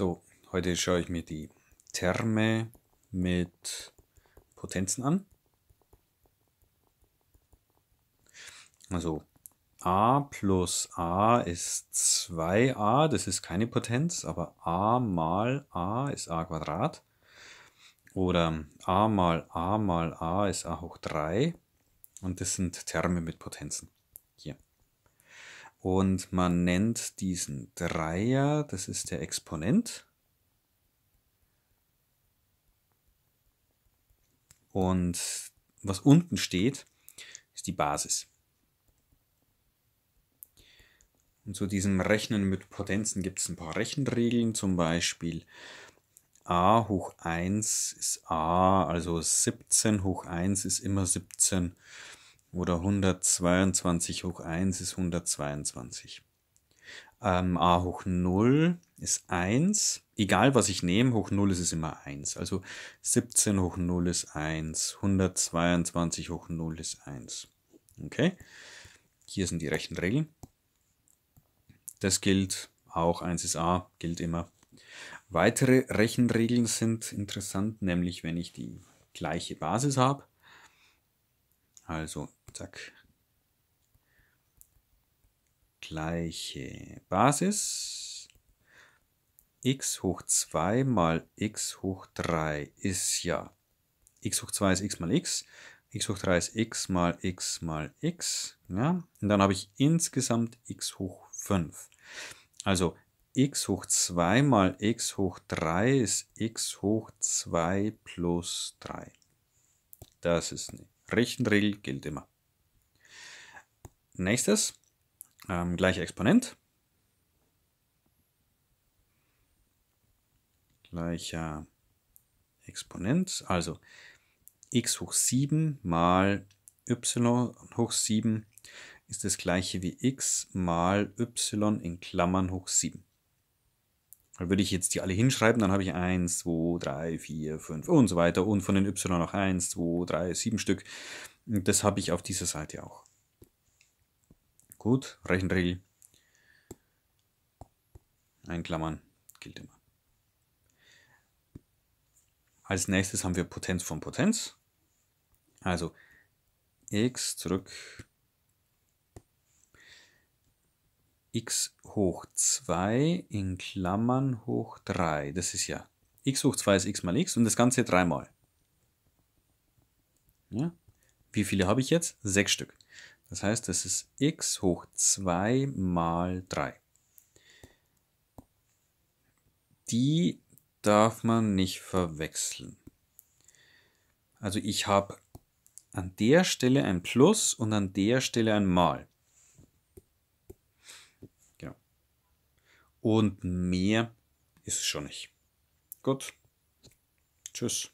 So, heute schaue ich mir die Terme mit Potenzen an. Also a plus a ist 2a, das ist keine Potenz, aber a mal a ist a Quadrat. Oder a mal a mal a ist a hoch 3. Und das sind Terme mit Potenzen. Und man nennt diesen Dreier, das ist der Exponent. Und was unten steht, ist die Basis. Und zu diesem Rechnen mit Potenzen gibt es ein paar Rechenregeln, zum Beispiel a hoch 1 ist a, also 17 hoch 1 ist immer 17. Oder 122 hoch 1 ist 122. Ähm, a hoch 0 ist 1. Egal was ich nehme, hoch 0 ist es immer 1. Also 17 hoch 0 ist 1. 122 hoch 0 ist 1. Okay? Hier sind die Rechenregeln. Das gilt auch 1 ist a, gilt immer. Weitere Rechenregeln sind interessant, nämlich wenn ich die gleiche Basis habe, also Zack. Gleiche Basis. x hoch 2 mal x hoch 3 ist ja x hoch 2 ist x mal x, x hoch 3 ist x mal x mal x. Ja? Und dann habe ich insgesamt x hoch 5. Also x hoch 2 mal x hoch 3 ist x hoch 2 plus 3. Das ist eine Rechenregel, gilt immer. Nächstes, ähm, gleicher Exponent. Gleicher Exponent, also x hoch 7 mal y hoch 7 ist das gleiche wie x mal y in Klammern hoch 7. Dann würde ich jetzt die alle hinschreiben, dann habe ich 1, 2, 3, 4, 5 und so weiter. Und von den y noch 1, 2, 3, 7 Stück. Das habe ich auf dieser Seite auch. Gut, Rechenregel. Einklammern gilt immer. Als nächstes haben wir Potenz von Potenz. Also x zurück x hoch 2 in Klammern hoch 3. Das ist ja x hoch 2 ist x mal x und das Ganze dreimal. Ja? Wie viele habe ich jetzt? Sechs Stück. Das heißt, das ist x hoch 2 mal 3. Die darf man nicht verwechseln. Also ich habe an der Stelle ein Plus und an der Stelle ein Mal. Genau. Und mehr ist es schon nicht. Gut. Tschüss.